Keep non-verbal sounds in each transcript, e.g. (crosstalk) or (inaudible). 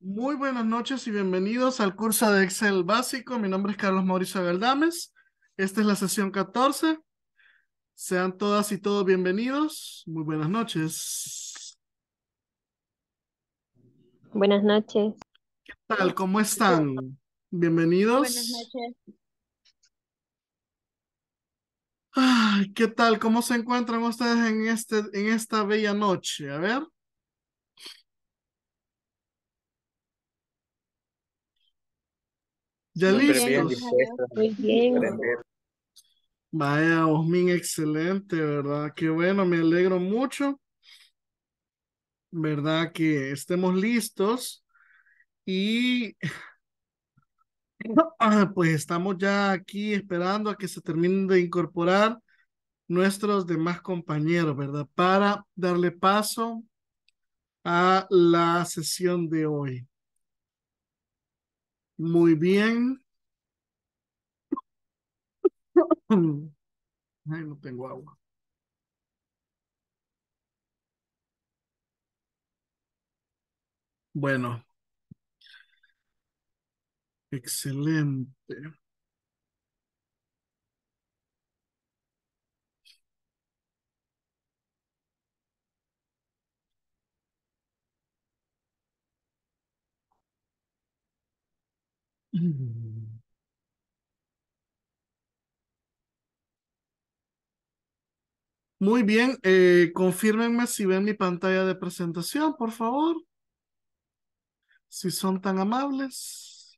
Muy buenas noches y bienvenidos al curso de Excel básico. Mi nombre es Carlos Mauricio Galdames. Esta es la sesión 14. Sean todas y todos bienvenidos. Muy buenas noches. Buenas noches. ¿Qué tal? ¿Cómo están? Bienvenidos. Buenas noches. ¿qué tal? ¿Cómo se encuentran ustedes en, este, en esta bella noche? A ver. Ya listos. bien. Vaya, Osmin, excelente, ¿verdad? Qué bueno, me alegro mucho. ¿Verdad? Que estemos listos. Y (laughs) pues estamos ya aquí esperando a que se terminen de incorporar nuestros demás compañeros, ¿verdad? Para darle paso a la sesión de hoy. Muy bien. Ay, no tengo agua. Bueno. Excelente. (clears throat) Muy bien, eh, confirmenme si ven mi pantalla de presentación, por favor. Si son tan amables.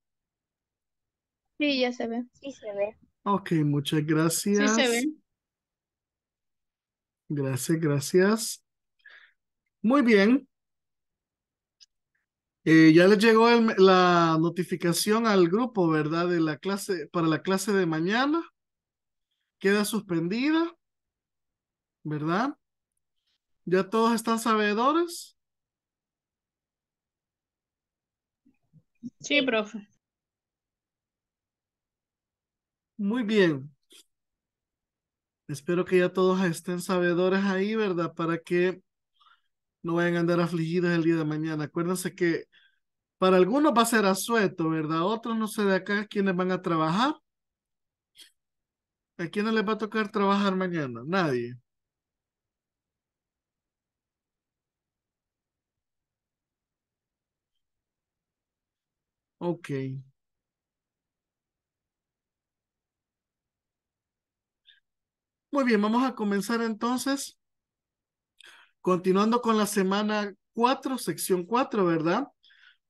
Sí, ya se ve. Sí se ve. Ok, muchas gracias. Gracias, gracias. Muy bien. Eh, ya les llegó la notificación al grupo, ¿verdad? De la clase, para la clase de mañana. Queda suspendida, ¿verdad? ¿Ya todos están sabedores? Sí, profe. Muy bien. Espero que ya todos estén sabedores ahí, ¿verdad? Para que no vayan a andar afligidos el día de mañana. Acuérdense que para algunos va a ser asueto, ¿verdad? Otros no sé de acá quiénes van a trabajar. ¿A quiénes les va a tocar trabajar mañana? Nadie. Ok. Muy bien, vamos a comenzar entonces. Continuando con la semana cuatro, sección cuatro, ¿verdad?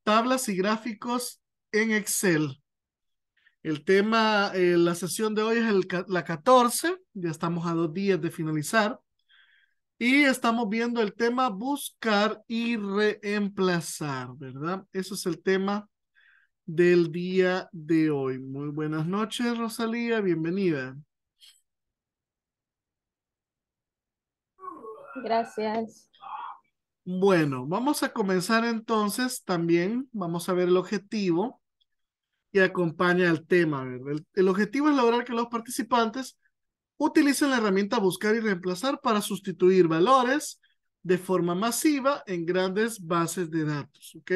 tablas y gráficos en Excel. El tema, eh, la sesión de hoy es la 14, ya estamos a dos días de finalizar. Y estamos viendo el tema buscar y reemplazar, ¿verdad? Eso es el tema del día de hoy. Muy buenas noches, Rosalía, bienvenida. Gracias. Bueno, vamos a comenzar entonces también, vamos a ver el objetivo que acompaña al tema. El, el, objetivo es lograr que los participantes utilicen la herramienta buscar y reemplazar para sustituir valores de forma masiva en grandes bases de datos, ¿ok?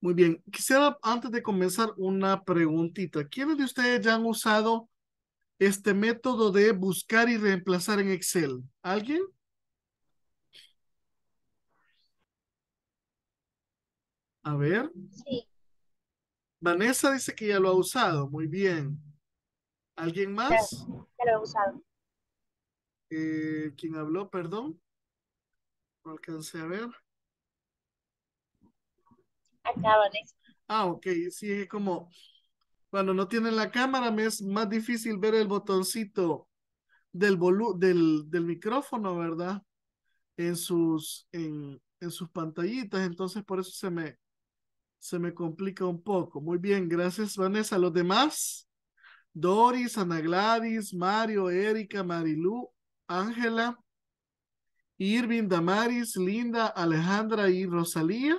Muy bien, quisiera antes de comenzar una preguntita. ¿Quiénes de ustedes ya han usado este método de buscar y reemplazar en Excel? ¿Alguien? A ver. Sí. Vanessa dice que ya lo ha usado. Muy bien. ¿Alguien más? Ya, lo he usado. Eh, ¿Quién habló? Perdón. No alcancé a ver. Acá, Vanessa. Ah, ok. Sí, es como cuando no tienen la cámara me es más difícil ver el botoncito del, del, micrófono, ¿verdad? En sus, en sus pantallitas. Entonces, por eso se me, se me complica un poco. Muy bien, gracias Vanessa. ¿Los demás? Doris, Ana Gladys, Mario, Erika, Marilú, Ángela, Irving, Damaris, Linda, Alejandra y Rosalía.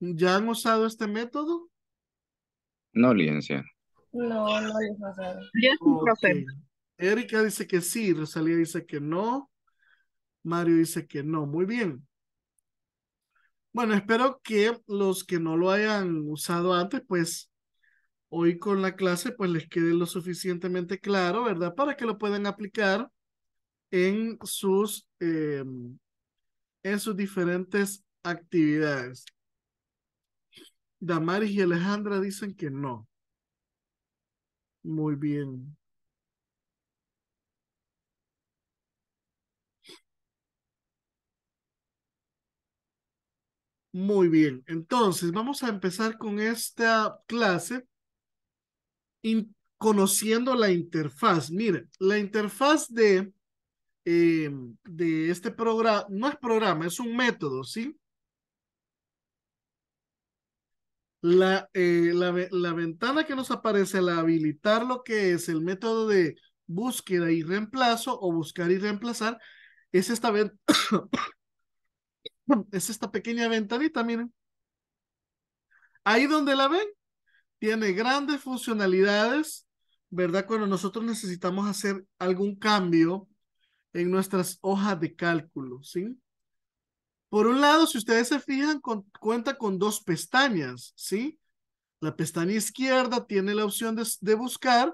¿Ya han usado este método? No, liencia. No, no les un Erika dice que sí, Rosalía dice que no, Mario dice que no. Muy bien. Bueno, espero que los que no lo hayan usado antes, pues hoy con la clase, pues les quede lo suficientemente claro, ¿verdad? Para que lo puedan aplicar en sus, eh, en sus diferentes actividades. Damaris y Alejandra dicen que no. Muy bien. Muy bien, entonces vamos a empezar con esta clase conociendo la interfaz. Miren, la interfaz de, em, de este programa, no es programa, es un método, ¿sí? La, eh, la, la ventana que nos aparece al habilitar lo que es el método de búsqueda y reemplazo o buscar y reemplazar es esta ventana. (laughs) es esta pequeña ventanita, miren. Ahí donde la ven, tiene grandes funcionalidades, ¿verdad? Cuando nosotros necesitamos hacer algún cambio en nuestras hojas de cálculo, ¿sí? Por un lado, si ustedes se fijan, cuenta con dos pestañas, ¿sí? La pestaña izquierda tiene la opción de buscar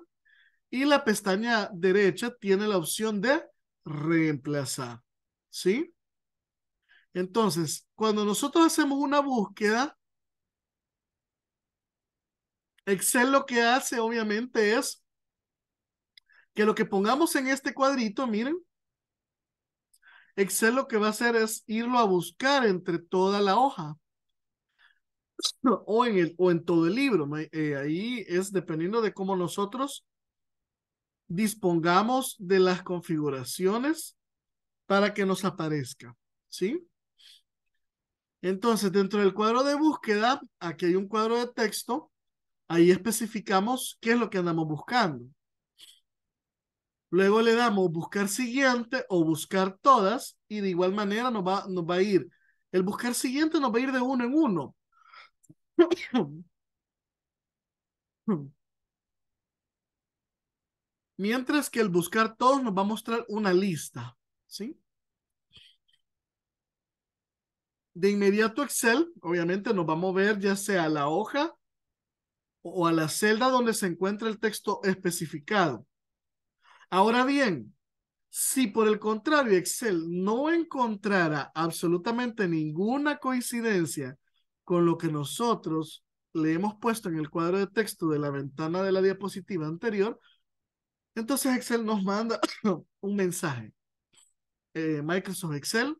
y la pestaña derecha tiene la opción de reemplazar, ¿sí? Entonces, cuando nosotros hacemos una búsqueda, Excel lo que hace obviamente es que lo que pongamos en este cuadrito, miren, Excel lo que va a hacer es irlo a buscar entre toda la hoja (clears throat) o en, el, o en todo el libro. Eh, ahí es dependiendo de cómo nosotros dispongamos de las configuraciones para que nos aparezca, ¿sí? Entonces, dentro del cuadro de búsqueda, aquí hay un cuadro de texto, ahí especificamos qué es lo que andamos buscando. Luego le damos buscar siguiente o buscar todas y de igual manera nos va, nos va a ir. El buscar siguiente nos va a ir de uno en uno. (coughs) Mientras que el buscar todos nos va a mostrar una lista, ¿sí? de inmediato Excel, obviamente nos va a mover ya sea a la hoja o a la celda donde se encuentra el texto especificado. Ahora bien, si por el contrario Excel no encontrara absolutamente ninguna coincidencia con lo que nosotros le hemos puesto en el cuadro de texto de la ventana de la diapositiva anterior, entonces Excel nos manda (coughs) un mensaje. Eh, Microsoft Excel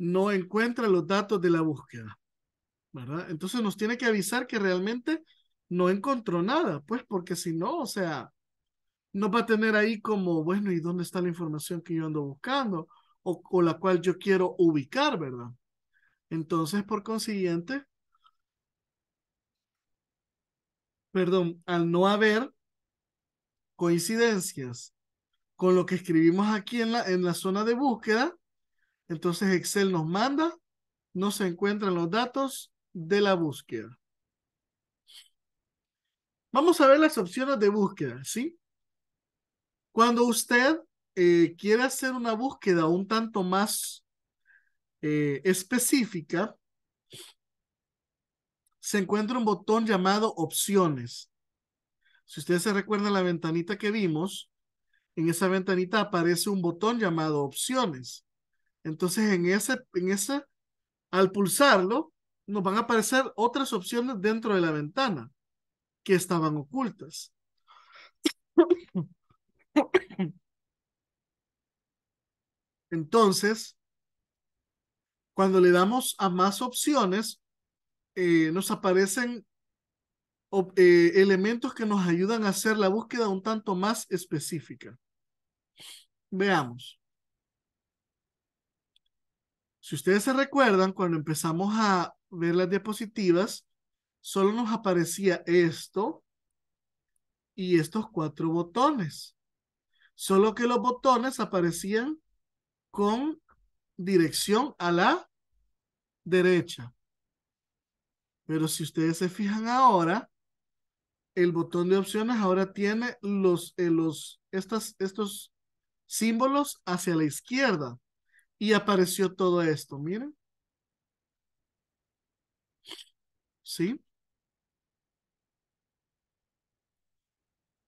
no encuentra los datos de la búsqueda, ¿verdad? Entonces nos tiene que avisar que realmente no encontró nada, pues porque si no, o sea, no va a tener ahí como, bueno, ¿y dónde está la información que yo ando buscando o, la cual yo quiero ubicar, ¿verdad? Entonces, por consiguiente, perdón, al no haber coincidencias con lo que escribimos aquí en la, en la zona de búsqueda, entonces Excel nos manda, no se encuentran los datos de la búsqueda. Vamos a ver las opciones de búsqueda, ¿sí? Cuando usted eh, quiere hacer una búsqueda un tanto más eh, específica, se encuentra un botón llamado opciones. Si ustedes se recuerdan la ventanita que vimos, en esa ventanita aparece un botón llamado opciones. Entonces, en ese, en ese, al pulsarlo, nos van a aparecer otras opciones dentro de la ventana que estaban ocultas. Entonces, cuando le damos a más opciones, eh, nos aparecen eh, elementos que nos ayudan a hacer la búsqueda un tanto más específica. Veamos. Si ustedes se recuerdan, cuando empezamos a ver las diapositivas, solo nos aparecía esto y estos cuatro botones. Solo que los botones aparecían con dirección a la derecha. Pero si ustedes se fijan ahora, el botón de opciones ahora tiene los, eh, los estos símbolos hacia la izquierda. Y apareció todo esto, miren. ¿Sí?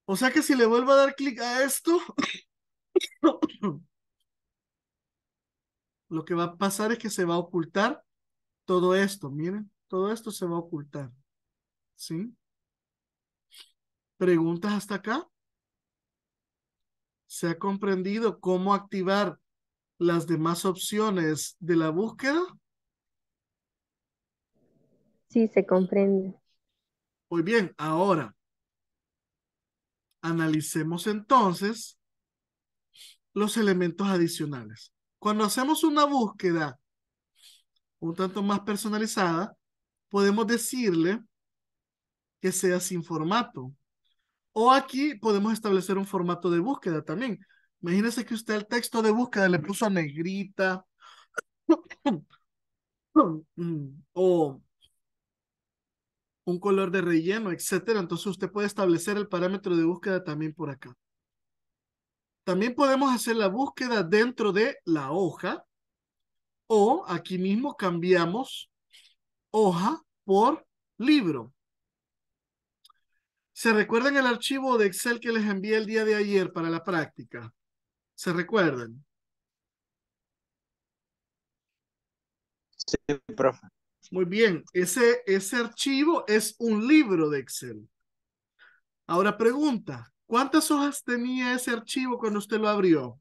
O sea que si le vuelvo a dar clic a esto, (coughs) lo que va a pasar es que se va a ocultar todo esto, miren, todo esto se va a ocultar. ¿Sí? ¿Preguntas hasta acá? ¿Se ha comprendido cómo activar las demás opciones de la búsqueda? Sí, se comprende. Muy bien, ahora analicemos entonces los elementos adicionales. Cuando hacemos una búsqueda un tanto más personalizada, podemos decirle que sea sin formato. O aquí podemos establecer un formato de búsqueda también. Imagínese que usted el texto de búsqueda le puso negrita. o un color de relleno, etcétera. Entonces usted puede establecer el parámetro de búsqueda también por acá. También podemos hacer la búsqueda dentro de la hoja o aquí mismo cambiamos hoja por libro. ¿Se recuerdan el archivo de Excel que les envié el día de ayer para la práctica? se recuerdan. Sí, profe. Muy bien, ese, ese archivo es un libro de Excel. Ahora pregunta, ¿cuántas hojas tenía ese archivo cuando usted lo abrió?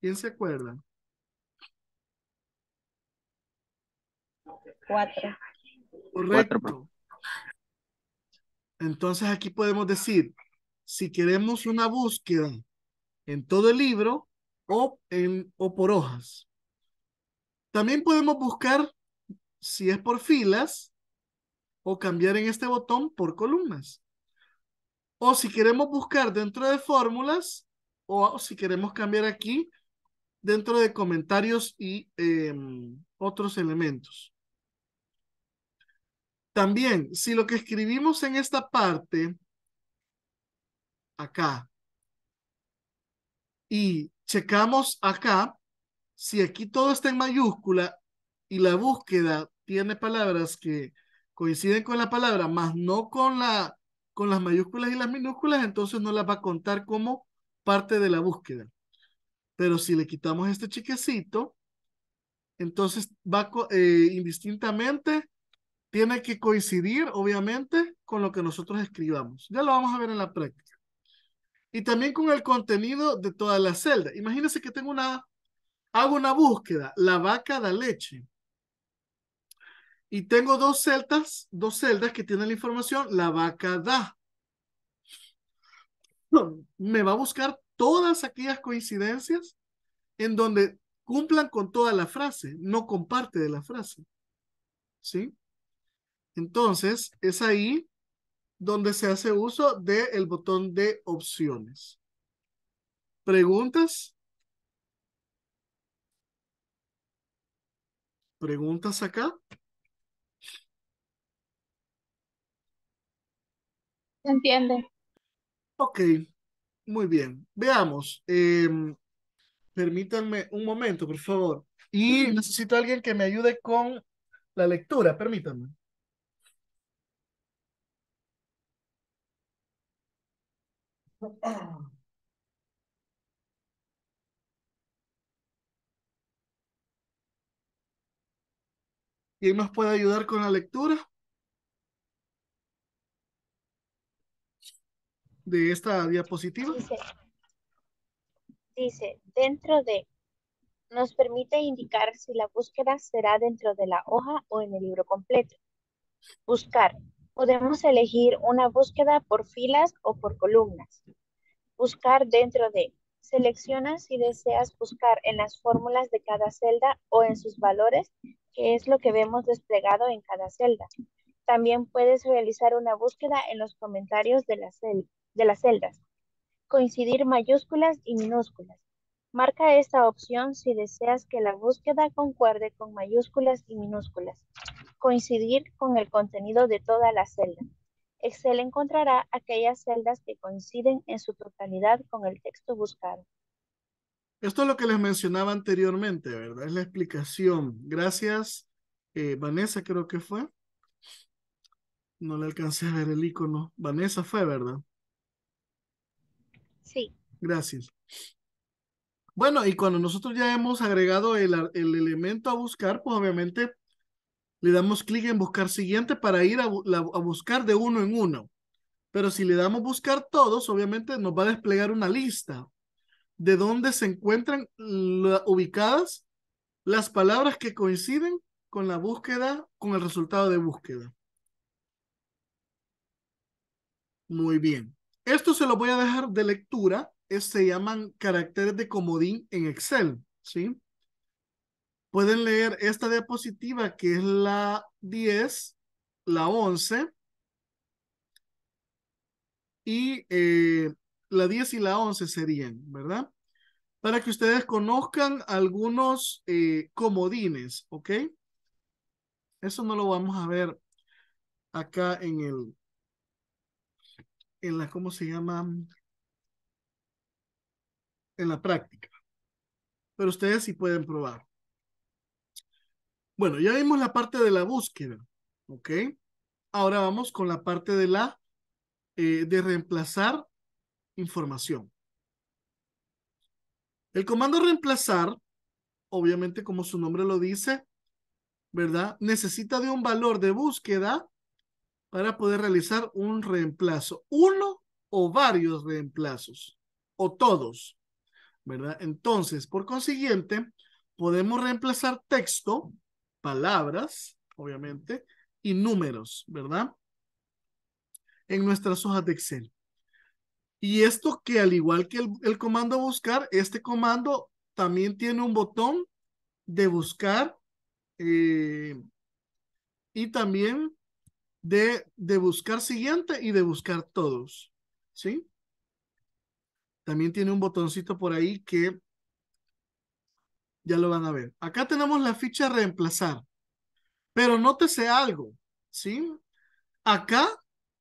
¿Quién se acuerda? Cuatro. Correcto. Entonces aquí podemos decir, si queremos una búsqueda en todo el libro o, en, o por hojas. También podemos buscar si es por filas o cambiar en este botón por columnas. O si queremos buscar dentro de fórmulas o si queremos cambiar aquí dentro de comentarios y em, otros elementos. También, si lo que escribimos en esta parte, acá, y checamos acá, si aquí todo está en mayúscula y la búsqueda tiene palabras que coinciden con la palabra, más no con, la, con las mayúsculas y las minúsculas, entonces no las va a contar como parte de la búsqueda. Pero si le quitamos este chiquecito, entonces va eh, indistintamente, tiene que coincidir, obviamente, con lo que nosotros escribamos. Ya lo vamos a ver en la práctica y también con el contenido de toda la celda Imagínense que tengo una, hago una búsqueda, la vaca da leche. Y tengo dos celdas, dos celdas que tienen la información, la vaca da. (clears throat) Me va a buscar todas aquellas coincidencias en donde cumplan con toda la frase, no con parte de la frase. ¿Sí? Entonces, es ahí donde se hace uso del el botón de opciones. ¿Preguntas? ¿Preguntas acá? Se entiende. Ok, muy bien. Veamos. Em, permítanme un momento, por favor. Y necesito a alguien que me ayude con la lectura, permítanme. ¿Quién nos puede ayudar con la lectura? De esta diapositiva. Dice, dentro de, nos permite indicar si la búsqueda será dentro de la hoja o en el libro completo. Buscar, podemos elegir una búsqueda por filas o por columnas. Buscar dentro de. Selecciona si deseas buscar en las fórmulas de cada celda o en sus valores, que es lo que vemos desplegado en cada celda. También puedes realizar una búsqueda en los comentarios de las, celdas. Coincidir mayúsculas y minúsculas. Marca esta opción si deseas que la búsqueda concuerde con mayúsculas y minúsculas coincidir con el contenido de toda la celda. Excel encontrará aquellas celdas que coinciden en su totalidad con el texto buscado. Esto es lo que les mencionaba anteriormente, ¿verdad? Es la explicación. Gracias, eh, Vanessa, creo que fue. No le alcancé a ver el icono. Vanessa fue, ¿verdad? Sí. Gracias. Bueno, y cuando nosotros ya hemos agregado el, el elemento a buscar, pues obviamente le damos clic en buscar siguiente para ir a, buscar de uno en uno. Pero si le damos buscar todos, obviamente nos va a desplegar una lista de dónde se encuentran ubicadas las palabras que coinciden con la búsqueda, con el resultado de búsqueda. Muy bien. Esto se lo voy a dejar de lectura. se llaman caracteres de comodín en Excel, ¿sí? pueden leer esta diapositiva que es la 10, la 11 eh, y la 10 y la 11 serían, ¿verdad? Para que ustedes conozcan algunos eh, comodines, ¿ok? Eso no lo vamos a ver acá en el, en la, ¿cómo se llama? En la práctica. Pero ustedes sí pueden probar. Bueno, ya vimos la parte de la búsqueda, ¿ok? Ahora vamos con la parte de la, eh, de reemplazar información. El comando reemplazar, obviamente como su nombre lo dice, ¿verdad? Necesita de un valor de búsqueda para poder realizar un reemplazo. Uno o varios reemplazos, o todos, ¿verdad? Entonces, por consiguiente, podemos reemplazar texto palabras, obviamente, y números, ¿verdad? En nuestras hojas de Excel. Y esto que al igual que el, comando buscar, este comando también tiene un botón de buscar eh, y también de, de, buscar siguiente y de buscar todos, ¿sí? También tiene un botoncito por ahí que ya lo van a ver. Acá tenemos la ficha reemplazar. Pero nótese algo, ¿sí? Acá,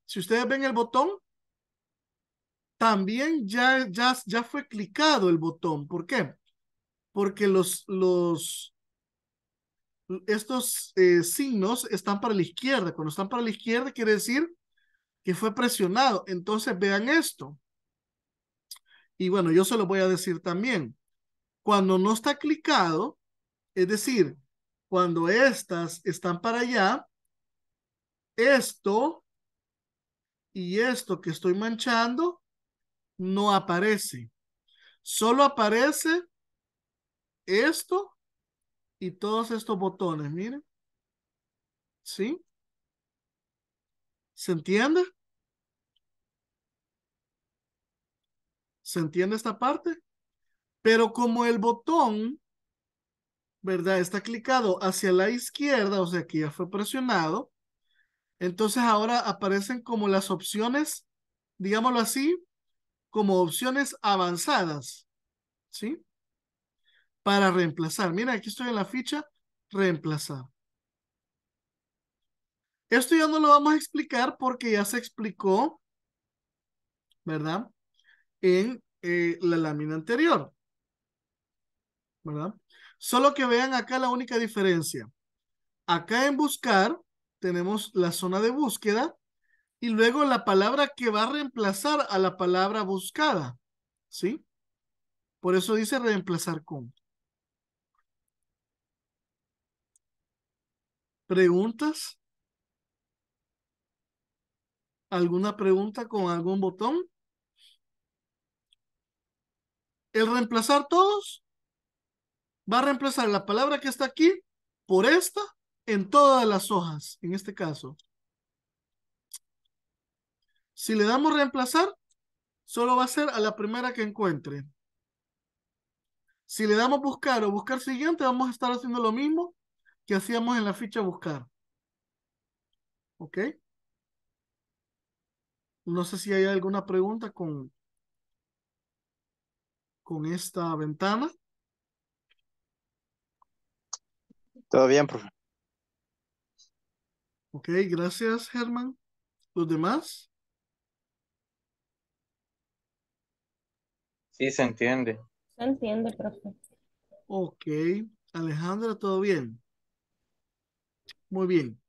si ustedes ven el botón, también ya, ya, ya fue clicado el botón. ¿Por qué? Porque los, los, estos eh, signos están para la izquierda. Cuando están para la izquierda quiere decir que fue presionado. Entonces vean esto. Y bueno, yo se lo voy a decir también. Cuando no está clicado, es decir, cuando estas están para allá, esto y esto que estoy manchando no aparece. Solo aparece esto y todos estos botones, miren. ¿Sí? ¿Se entiende? ¿Se entiende esta parte? Pero como el botón, ¿verdad? Está clicado hacia la izquierda, o sea aquí ya fue presionado. Entonces ahora aparecen como las opciones, digámoslo así, como opciones avanzadas, ¿sí? Para reemplazar. Mira, aquí estoy en la ficha, reemplazar. Esto ya no lo vamos a explicar porque ya se explicó, ¿verdad? En eh, la lámina anterior. ¿verdad? Solo que vean acá la única diferencia. Acá en buscar tenemos la zona de búsqueda y luego la palabra que va a reemplazar a la palabra buscada, ¿sí? Por eso dice reemplazar con. ¿Preguntas? ¿Alguna pregunta con algún botón? ¿El reemplazar todos? va a reemplazar la palabra que está aquí por esta en todas las hojas, en este caso. Si le damos reemplazar, solo va a ser a la primera que encuentre. Si le damos buscar o buscar siguiente, vamos a estar haciendo lo mismo que hacíamos en la ficha buscar. ¿Ok? No sé si hay alguna pregunta con, con esta ventana. Todo bien, profe. Ok, gracias, Germán. ¿Los demás? Sí, se entiende. Se entiende, profe. Ok. Alejandra, ¿todo bien? Muy bien.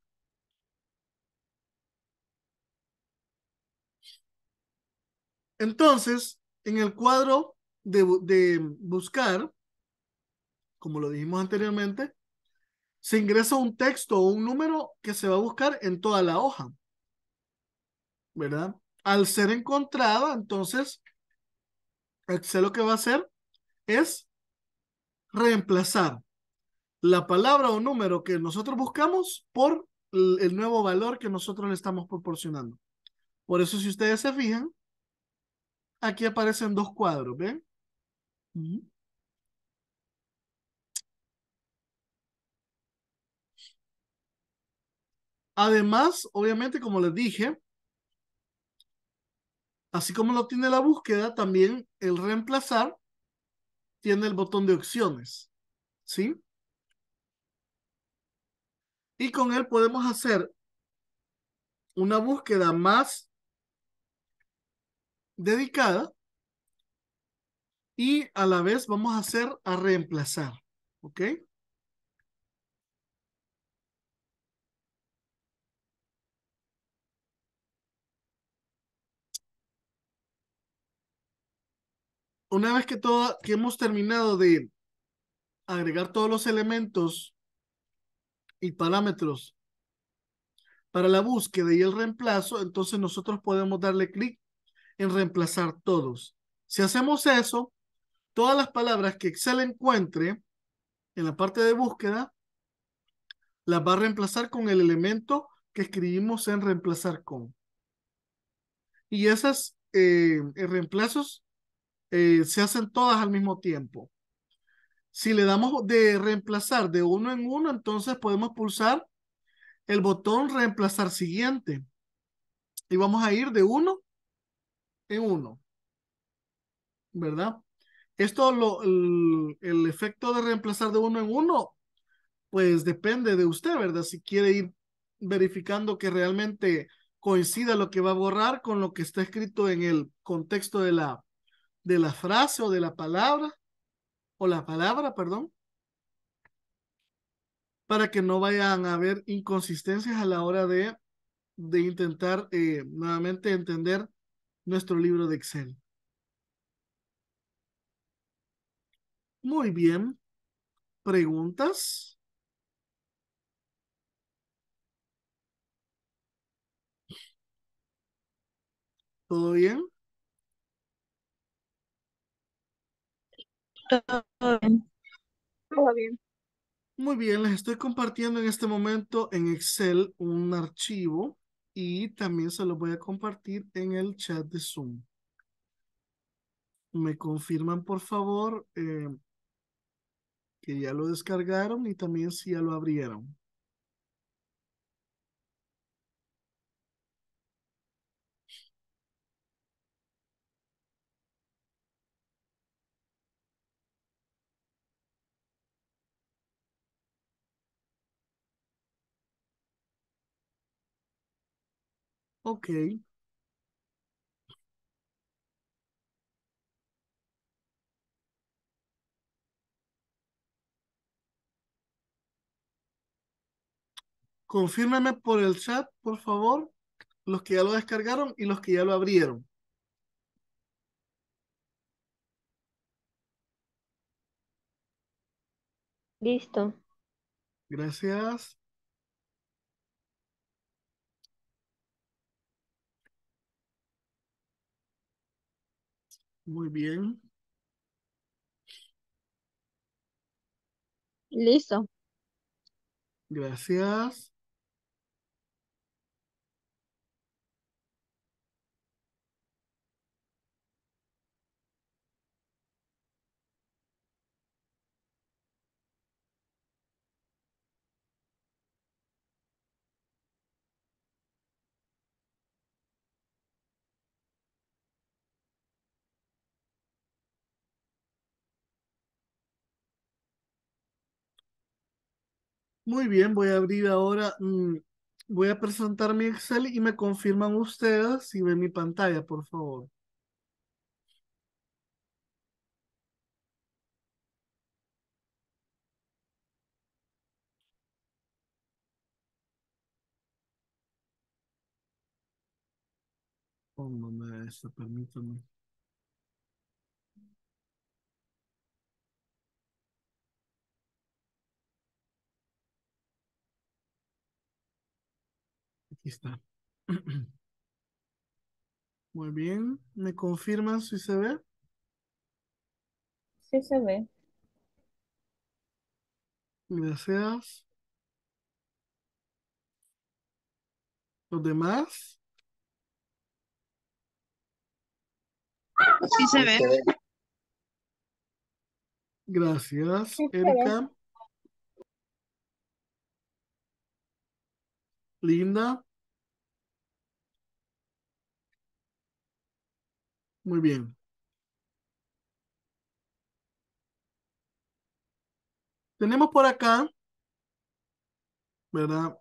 Entonces, en el cuadro de, de buscar, como lo dijimos anteriormente, se ingresa un texto o un número que se va a buscar en toda la hoja. ¿Verdad? Al ser encontrado, entonces, Excel lo que va a hacer es reemplazar la palabra o número que nosotros buscamos por el nuevo valor que nosotros le estamos proporcionando. Por eso, si ustedes se fijan, aquí aparecen dos cuadros, ¿ven? Además, obviamente, como les dije, así como lo tiene la búsqueda, también el reemplazar tiene el botón de opciones. ¿Sí? Y con él podemos hacer una búsqueda más dedicada y a la vez vamos a hacer a reemplazar. ¿Ok? una vez que, todo, que hemos terminado de agregar todos los elementos y parámetros para la búsqueda y el reemplazo, entonces nosotros podemos darle clic en reemplazar todos. Si hacemos eso, todas las palabras que Excel encuentre en la parte de búsqueda, las va a reemplazar con el elemento que escribimos en reemplazar con. Y esas eh, reemplazos eh, se hacen todas al mismo tiempo. Si le damos de reemplazar de uno en uno, entonces podemos pulsar el botón reemplazar siguiente. Y vamos a ir de uno en uno. ¿Verdad? Esto, lo, el, el efecto de reemplazar de uno en uno, pues depende de usted, ¿verdad? Si quiere ir verificando que realmente coincida lo que va a borrar con lo que está escrito en el contexto de la, de la frase o de la palabra, o la palabra, perdón, para que no vayan a haber inconsistencias a la hora de, de intentar eh, nuevamente entender nuestro libro de Excel. Muy bien. ¿Preguntas? ¿Todo bien? Todo bien. Muy bien, les estoy compartiendo en este momento en Excel un archivo y también se lo voy a compartir en el chat de Zoom. Me confirman, por favor, eh, que ya lo descargaron y también si ya lo abrieron. Okay. confírmeme por el chat, por favor, los que ya lo descargaron y los que ya lo abrieron. Listo. Gracias. Muy bien. Listo. Gracias. Muy bien, voy a abrir ahora, mm, voy a presentar mi Excel y me confirman ustedes si ven mi pantalla, por favor. Pónganme oh, ¿me permítanme. Aquí está. (clears throat) Muy bien. ¿Me confirman si se ve? Sí se ve. Gracias. ¿Los demás? Sí se ve. Gracias, Erika. Linda. Muy bien. Tenemos por acá, ¿verdad?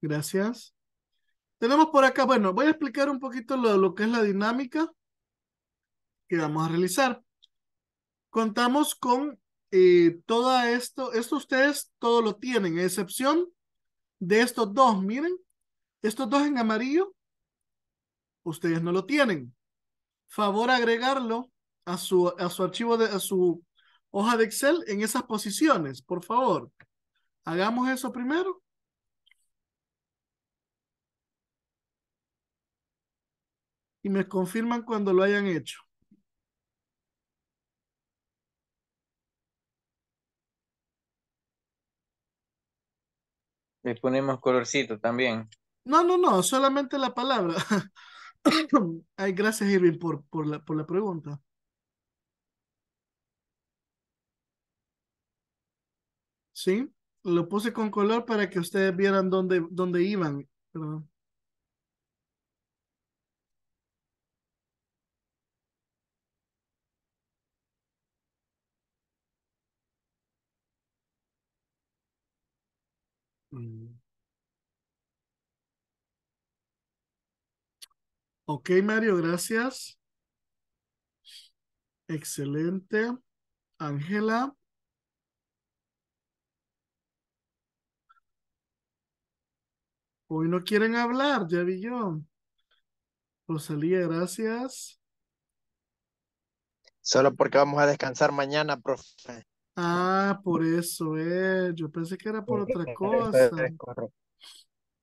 Gracias. Tenemos por acá, bueno, voy a explicar un poquito lo, lo que es la dinámica que vamos a realizar. Contamos con eh, todo esto, esto ustedes todo lo tienen, a excepción de estos dos, miren, estos dos en amarillo ustedes no lo tienen. Favor agregarlo a su, a su archivo, de, a su hoja de Excel en esas posiciones, por favor. Hagamos eso primero. Y me confirman cuando lo hayan hecho. Le ponemos colorcito también. No, no, no, solamente la palabra. (laughs) (coughs) Ay, gracias, Irving, por, por, la, por la pregunta. Sí, lo puse con color para que ustedes vieran dónde, dónde iban. Mm. Ok, Mario, gracias. Excelente. Ángela. Hoy no quieren hablar, ya vi yo. Rosalía, gracias. Solo porque vamos a descansar mañana, profe. Ah, por eso Eh. Yo pensé que era por otra cosa.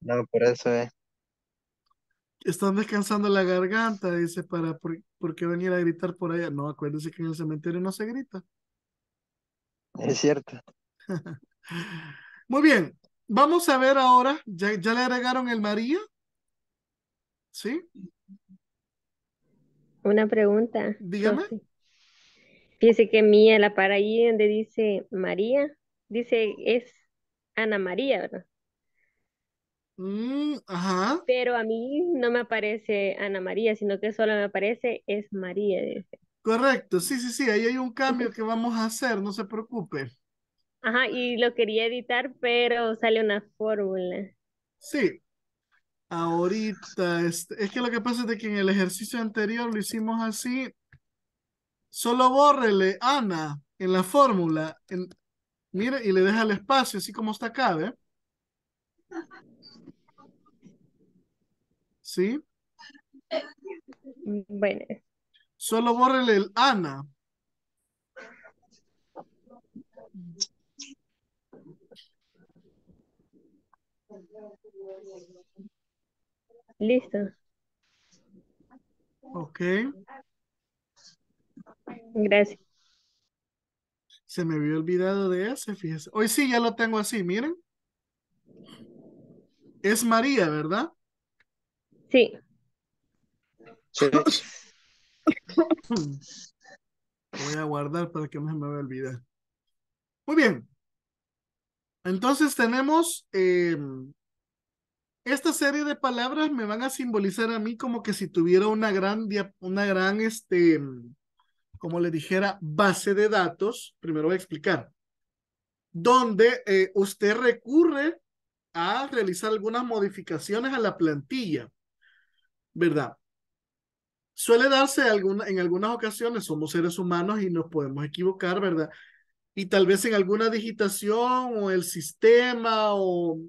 No, por eso es. Eh están descansando la garganta, dice, para, ¿por, qué venir a gritar por allá? No, acuérdense que en el cementerio no se grita. Es cierto. (laughs) Muy bien, vamos a ver ahora, ¿ya, ya le agregaron el María? ¿Sí? Una pregunta. Dígame. Fíjense que mía, la para ahí donde dice María, dice es Ana María, ¿verdad? Mm, ajá. Pero a mí no me aparece Ana María, sino que solo me aparece es María. Correcto, sí, sí, sí, ahí hay un cambio que vamos a hacer, no se preocupe. Ajá, y lo quería editar, pero sale una fórmula. Sí, ahorita, es, este, es que lo que pasa es de que en el ejercicio anterior lo hicimos así, solo bórrele Ana en la fórmula, mire, y le deja el espacio, así como está acá, ¿ve? ¿Sí? Bueno. Solo bórrele el Ana. Listo. Ok. Gracias. Se me había olvidado de ese, fíjese. Hoy sí ya lo tengo así, miren. Es María, ¿verdad? Sí. Voy a guardar para que no se me vaya a olvidar. Muy bien. Entonces tenemos em, esta serie de palabras me van a simbolizar a mí como que si tuviera una gran, una gran, este, como le dijera, base de datos. Primero voy a explicar. Donde eh, usted recurre a realizar algunas modificaciones a la plantilla. ¿verdad? Suele darse alguna, en algunas ocasiones, somos seres humanos y nos podemos equivocar, ¿verdad? Y tal vez en alguna digitación o el sistema o,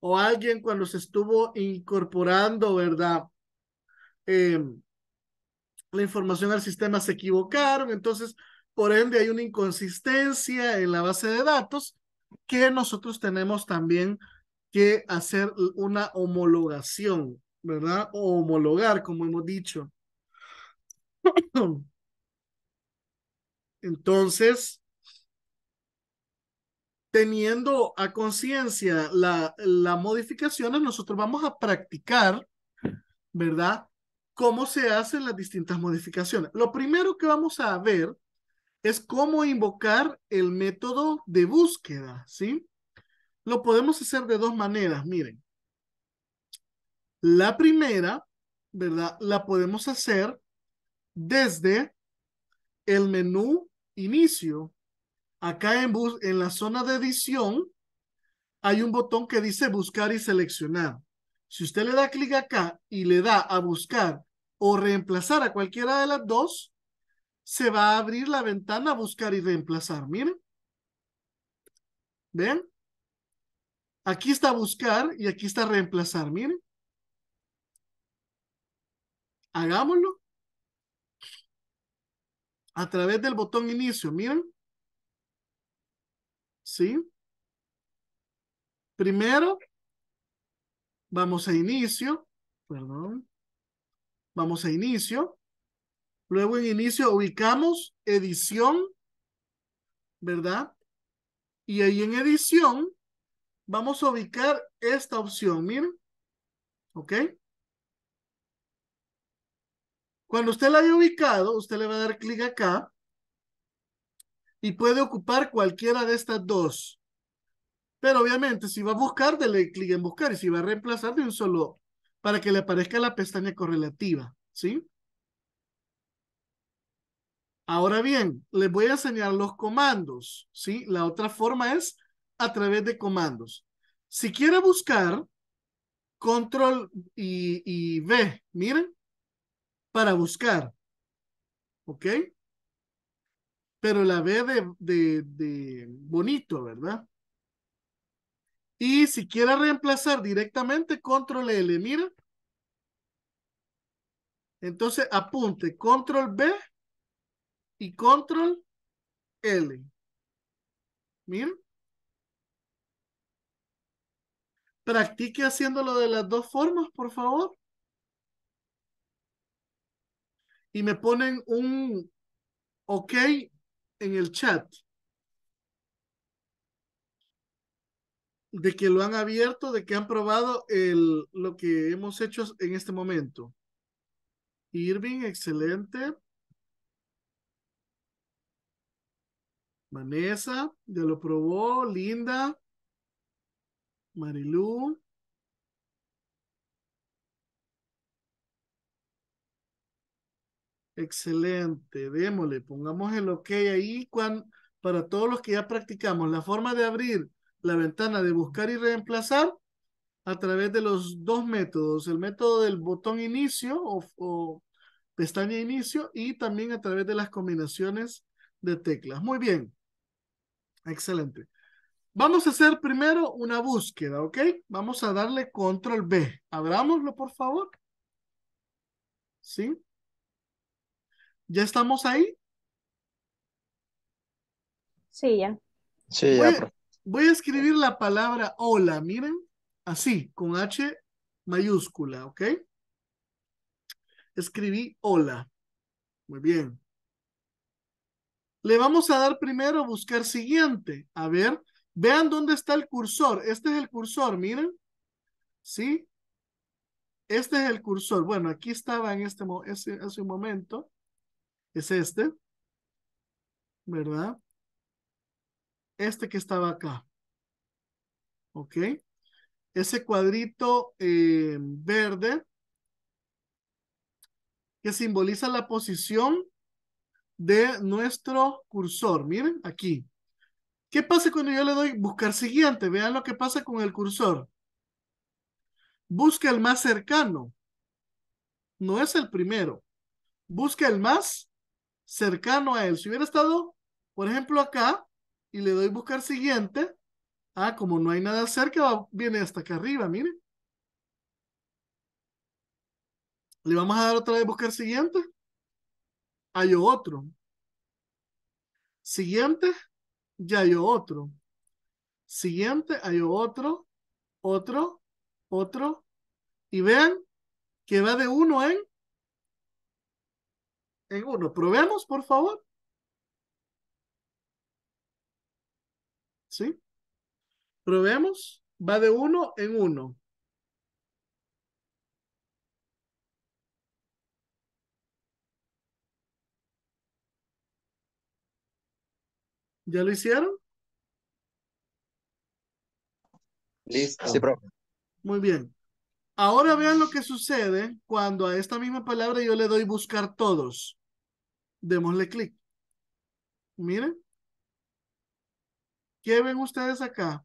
o alguien cuando se estuvo incorporando, ¿verdad? Em, la información al sistema se equivocaron, entonces, por ende, hay una inconsistencia en la base de datos que nosotros tenemos también que hacer una homologación ¿verdad? O homologar, como hemos dicho. Entonces, teniendo a conciencia las modificaciones, nosotros vamos a practicar, ¿verdad? Cómo se hacen las distintas modificaciones. Lo primero que vamos a ver es cómo invocar el método de búsqueda, ¿sí? Lo podemos hacer de dos maneras, miren. La primera, ¿verdad? La podemos hacer desde el menú inicio. Acá en, en la zona de edición hay un botón que dice buscar y seleccionar. Si usted le da clic acá y le da a buscar o reemplazar a cualquiera de las dos, se va a abrir la ventana buscar y reemplazar. Miren. ¿Ven? Aquí está buscar y aquí está reemplazar. Miren hagámoslo a través del botón inicio, miren. ¿Sí? Primero, vamos a inicio, perdón, vamos a inicio. Luego en inicio ubicamos edición, ¿verdad? Y ahí en edición vamos a ubicar esta opción, miren. ¿Ok? Cuando usted la haya ubicado, usted le va a dar clic acá y puede ocupar cualquiera de estas dos. Pero obviamente, si va a buscar, dele clic en buscar y si va a reemplazar de un solo para que le aparezca la pestaña correlativa, ¿sí? Ahora bien, les voy a enseñar los comandos, ¿sí? La otra forma es a través de comandos. Si quiere buscar, control y, y V, miren, para buscar. ¿Ok? Pero la B de, bonito, ¿verdad? Y si quiera reemplazar directamente, control L, mira. Entonces apunte control B y control L. Mira. Practique haciéndolo de las dos formas, por favor. y me ponen un ok en el chat de que lo han abierto, de que han probado el, lo que hemos hecho en este momento. Irving, excelente. Vanessa, ya lo probó. Linda. Marilú. Excelente, démosle, pongamos el ok ahí para todos los que ya practicamos. La forma de abrir la ventana de buscar y reemplazar a través de los dos métodos, el método del botón inicio o, pestaña inicio y también a través de las combinaciones de teclas. Muy bien, excelente. Vamos a hacer primero una búsqueda, ¿ok? Vamos a darle control B. Abrámoslo, por favor. ¿Sí? ¿Ya estamos ahí? Sí, ya. Sí, ya. Pues. Voy a escribir la palabra hola, miren, así, con H mayúscula, ¿ok? Escribí hola. Muy bien. Le vamos a dar primero a buscar siguiente. A ver, vean dónde está el cursor. Este es el cursor, miren. ¿Sí? Este es el cursor. Bueno, aquí estaba en este hace, hace un momento es este, ¿verdad? Este que estaba acá, ¿ok? Ese cuadrito eh, verde que simboliza la posición de nuestro cursor. Miren, aquí. ¿Qué pasa cuando yo le doy buscar siguiente? Vean lo que pasa con el cursor. Busca el más cercano. No es el primero. Busca el más cercano a él. Si hubiera estado, por ejemplo, acá y le doy buscar siguiente, ah, como no hay nada cerca, viene hasta acá arriba, miren Le vamos a dar otra vez buscar siguiente. Hay otro. Siguiente, ya hay otro. Siguiente, hay otro, otro, otro. Y vean que va de uno en en uno. Probemos, por favor. ¿Sí? Probemos. Va de uno en uno. ¿Ya lo hicieron? Listo. Sí, profe. Muy bien. Ahora vean lo que sucede cuando a esta misma palabra yo le doy buscar todos. Démosle clic. Miren. ¿Qué ven ustedes acá?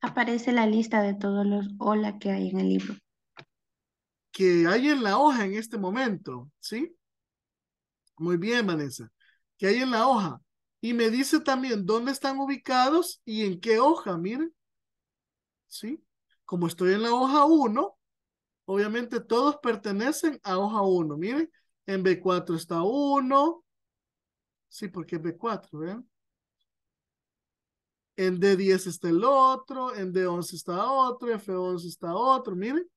Aparece la lista de todos los hola que hay en el libro. Que hay en la hoja en este momento, ¿sí? Muy bien, Vanessa. Que hay en la hoja. Y me dice también dónde están ubicados y en qué hoja, miren. ¿Sí? como estoy en la hoja 1, obviamente todos pertenecen a hoja 1. Miren, en B4 está 1. Sí, porque es B4, ¿ven? En D10 está el otro, en D11 está otro, en F11 está otro, miren.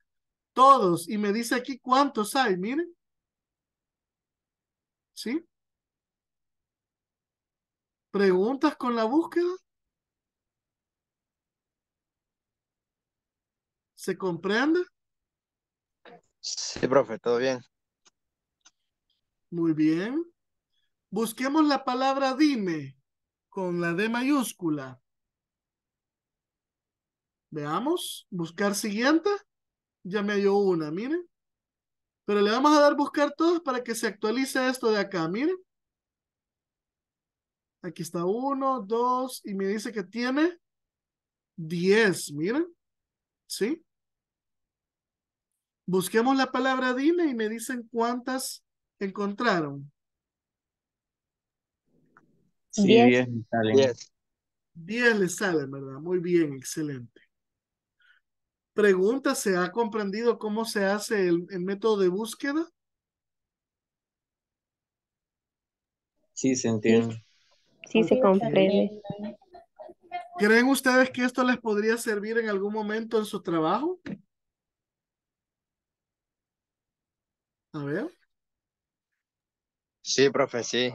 Todos. Y me dice aquí cuántos hay, miren. ¿Sí? ¿Preguntas con la búsqueda? ¿Se comprende? Sí, profe, todo bien. Muy bien. Busquemos la palabra dime con la D mayúscula. Veamos, buscar siguiente. Ya me dio una, miren. Pero le vamos a dar buscar todos para que se actualice esto de acá, miren. Aquí está uno, dos, y me dice que tiene diez, miren. ¿Sí? Busquemos la palabra Dina y me dicen cuántas encontraron. Sí, Diez. Diez le salen, ¿verdad? Muy bien, excelente. Pregunta, ¿se ha comprendido cómo se hace el, método de búsqueda? Sí, se entiende. Sí, sí se comprende. ¿Creen ustedes que esto les podría servir en algún momento en su trabajo? A ver. Sí, profe, sí.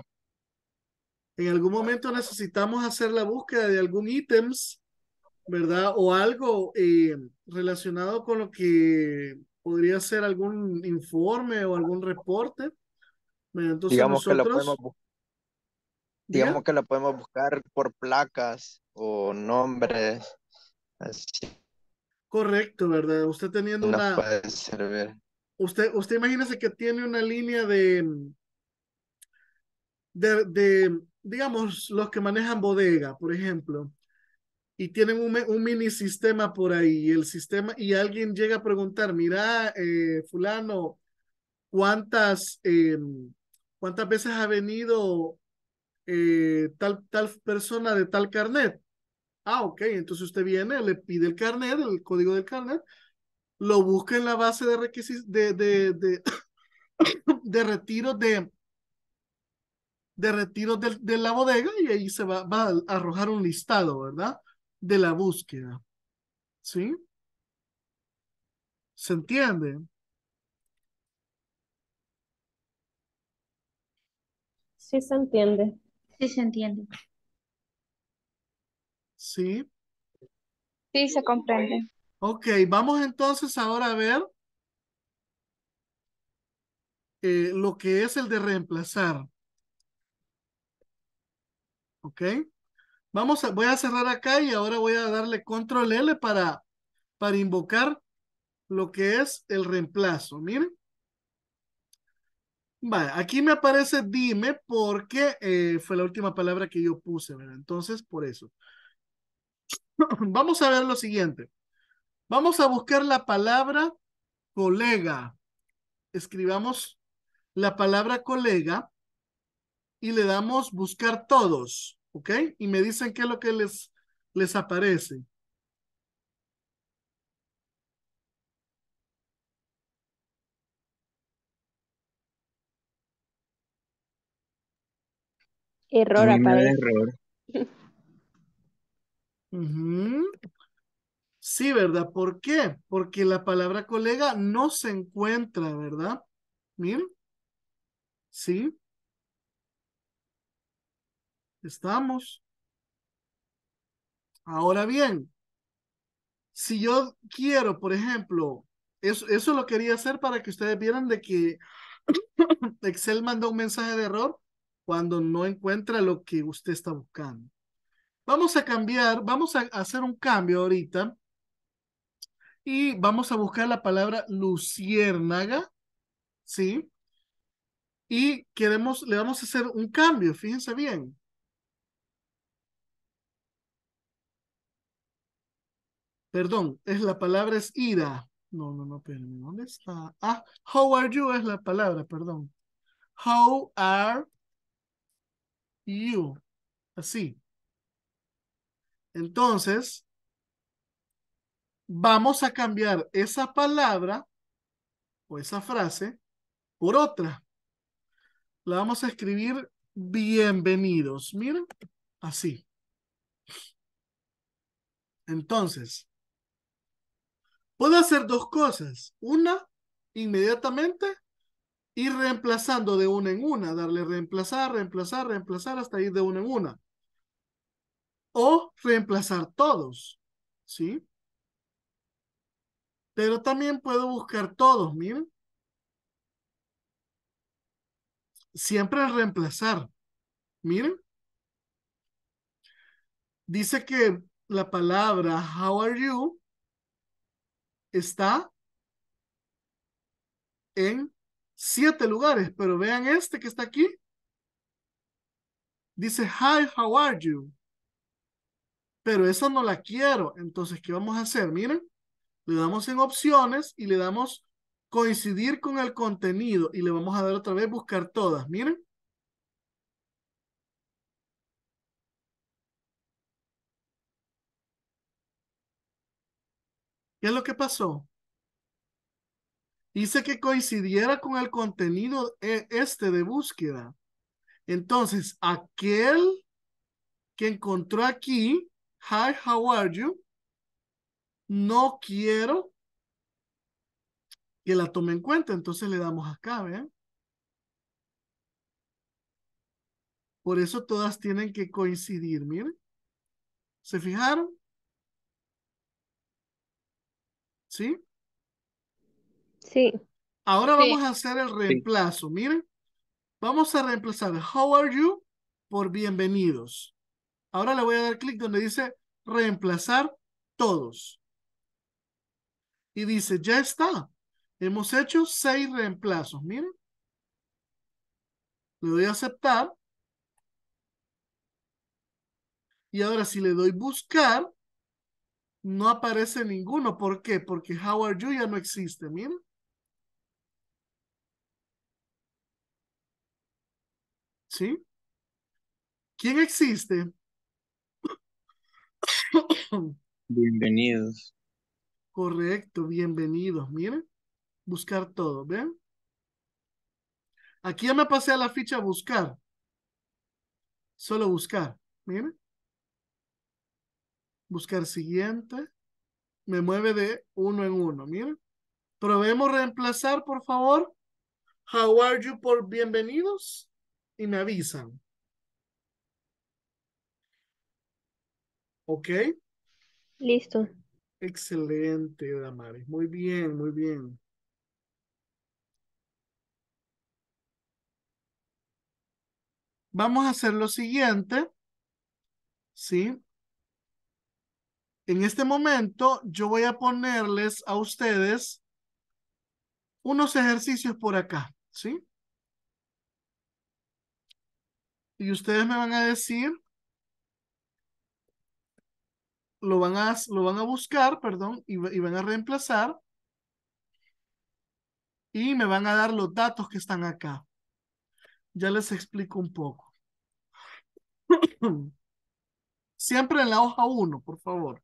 En algún momento necesitamos hacer la búsqueda de algún ítems, ¿verdad? O algo eh, relacionado con lo que podría ser algún informe o algún reporte. digamos que lo podemos, digamos que lo podemos buscar por placas o nombres. Así. Correcto, ¿verdad? Usted teniendo una usted, usted imagínese que tiene una línea mm, de, de, digamos, los que manejan bodega, por ejemplo, y tienen un, un mini sistema por ahí, el sistema, y alguien llega a preguntar, mira, eh, fulano, ¿cuántas, eh, ¿cuántas veces ha venido eh, tal, tal persona de tal carnet? Ah, ok, entonces usted viene, le pide el carnet, el código del carnet, lo busca en la base de requisitos de, de, de, (coughs) de retiros de de de, la bodega y ahí se va, va a arrojar un listado, ¿verdad? De la búsqueda. ¿Sí? ¿Se entiende? Sí, se entiende. Sí, se entiende. ¿Sí? Sí, se comprende. Ok, vamos entonces ahora a ver eh, lo que es el de reemplazar. Ok. Vamos a, voy a cerrar acá y ahora voy a darle control L para, para invocar lo que es el reemplazo. Miren. aquí me aparece dime porque eh, fue la última palabra que yo puse, Entonces, por eso. (clears throat) Vamos a ver lo siguiente. Vamos a buscar la palabra colega. Escribamos la palabra colega y le damos buscar todos, ¿ok? Y me dicen qué es lo que les, les aparece. Error aparece. Error. Sí, ¿verdad? ¿Por qué? Porque la palabra colega no se encuentra, ¿verdad? Miren. Sí. Estamos. Ahora bien, si yo quiero, por ejemplo, eso, eso lo quería hacer para que ustedes vieran de que (coughs) Excel manda un mensaje de error cuando no encuentra lo que usted está buscando. Vamos a cambiar, vamos a hacer un cambio ahorita y vamos a buscar la palabra luciérnaga, ¿sí? Y queremos, le vamos a hacer un cambio, fíjense bien. Perdón, es la palabra es ira. No, no, no, pero ¿dónde está? Ah, how are you es la palabra, perdón. How are you? Así. Entonces, vamos a cambiar esa palabra o esa frase por otra. La vamos a escribir bienvenidos. Miren, así. Entonces, puedo hacer dos cosas. Una, inmediatamente, ir reemplazando de una en una, darle reemplazar, reemplazar, reemplazar hasta ir de una en una. O reemplazar todos, ¿sí? Pero también puedo buscar todos, miren. Siempre reemplazar. Miren. Dice que la palabra how are you está en siete lugares, pero vean este que está aquí. Dice, hi, how are you? Pero esa no la quiero. Entonces, ¿qué vamos a hacer? Miren le damos en opciones y le damos coincidir con el contenido y le vamos a dar otra vez buscar todas. Miren. ¿Qué es lo que pasó? Dice que coincidiera con el contenido e, este de búsqueda. Entonces, aquel que encontró aquí, hi, how are you, no quiero que la tome en cuenta. Entonces le damos acá, ¿ven? Por eso todas tienen que coincidir, miren. ¿Se fijaron? ¿Sí? Sí. Ahora vamos a hacer el reemplazo, miren. Vamos a reemplazar how are you por bienvenidos. Ahora le voy a dar clic donde dice reemplazar todos y dice, ya está. Hemos hecho seis reemplazos. Miren. Le doy a aceptar. Y ahora si le doy buscar, no aparece ninguno. ¿Por qué? Porque how are you ya no existe. Miren. ¿Sí? ¿Quién existe? Bienvenidos. Correcto, bienvenidos. Miren, buscar todo, ¿ven? Aquí ya me pasé a la ficha buscar. Solo buscar, miren. Buscar siguiente. Me mueve de uno en uno, miren. Probemos reemplazar, por favor. How are you por bienvenidos? Y me avisan. Ok. Listo. Excelente, Damaris. Muy bien, muy bien. Vamos a hacer lo siguiente. ¿Sí? En este momento yo voy a ponerles a ustedes unos ejercicios por acá, ¿sí? Y ustedes me van a decir lo van a, lo van a buscar, perdón, y, y van a reemplazar. Y me van a dar los datos que están acá. Ya les explico un poco. (clears throat) Siempre en la hoja 1, por favor.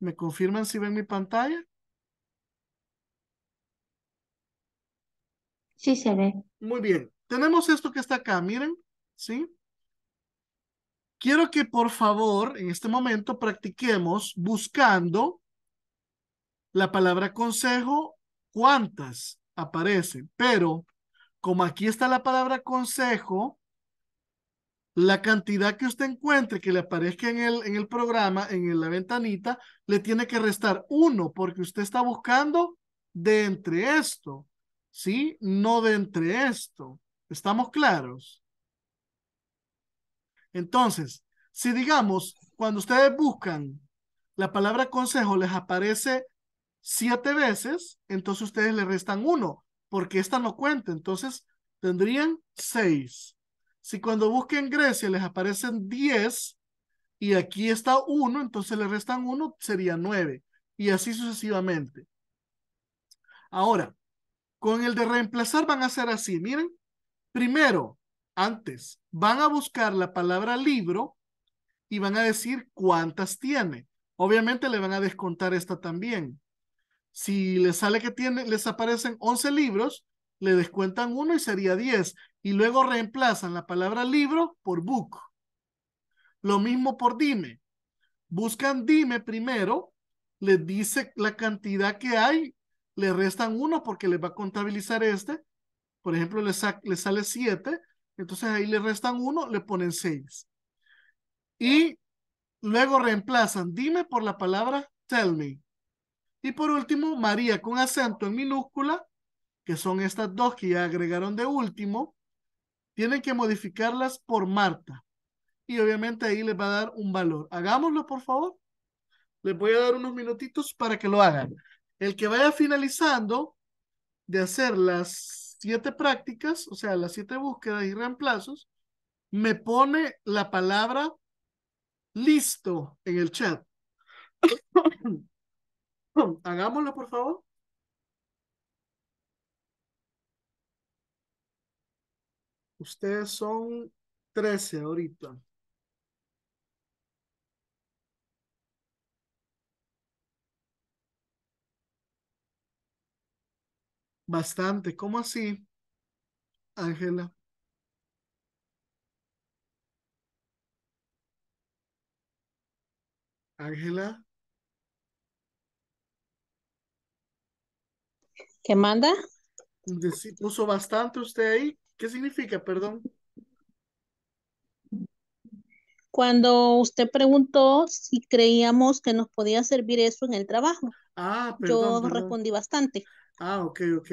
¿Me confirman si ven mi pantalla? Sí se ve. Muy bien. Tenemos esto que está acá, miren, ¿sí? Quiero que por favor en este momento practiquemos buscando la palabra consejo, cuántas aparecen, pero como aquí está la palabra consejo, la cantidad que usted encuentre que le aparezca en el, en el programa, en la ventanita, le tiene que restar uno, porque usted está buscando de entre esto, ¿sí? No de entre esto. ¿Estamos claros? Entonces, si digamos, cuando ustedes buscan la palabra consejo les aparece siete veces, entonces ustedes le restan uno, porque esta no cuenta, entonces tendrían seis. Si cuando busquen Grecia les aparecen diez y aquí está uno, entonces le restan uno, sería nueve, y así sucesivamente. Ahora, con el de reemplazar van a ser así, miren, primero antes. Van a buscar la palabra libro y van a decir cuántas tiene. Obviamente le van a descontar esta también. Si les sale que tiene, les aparecen 11 libros, le descuentan uno y sería 10. Y luego reemplazan la palabra libro por book. Lo mismo por dime. Buscan dime primero, les dice la cantidad que hay, le restan uno porque les va a contabilizar este. Por ejemplo, le, sale 7 entonces ahí le restan uno, le ponen seis. Y luego reemplazan dime por la palabra tell me. Y por último, María con acento en minúscula, que son estas dos que ya agregaron de último, tienen que modificarlas por Marta. Y obviamente ahí les va a dar un valor. Hagámoslo, por favor. Les voy a dar unos minutitos para que lo hagan. El que vaya finalizando de hacer las siete prácticas, o sea, las siete búsquedas y reemplazos, me pone la palabra listo en el chat. (coughs) Hagámoslo, por favor. Ustedes son 13 ahorita. Bastante. ¿Cómo así, Ángela? Ángela, ¿Qué manda? puso bastante usted ahí. ¿Qué significa, perdón? Cuando usted preguntó si creíamos que nos podía servir eso en el trabajo, Ah, perdón, yo respondí bastante. Ah, ok, ok.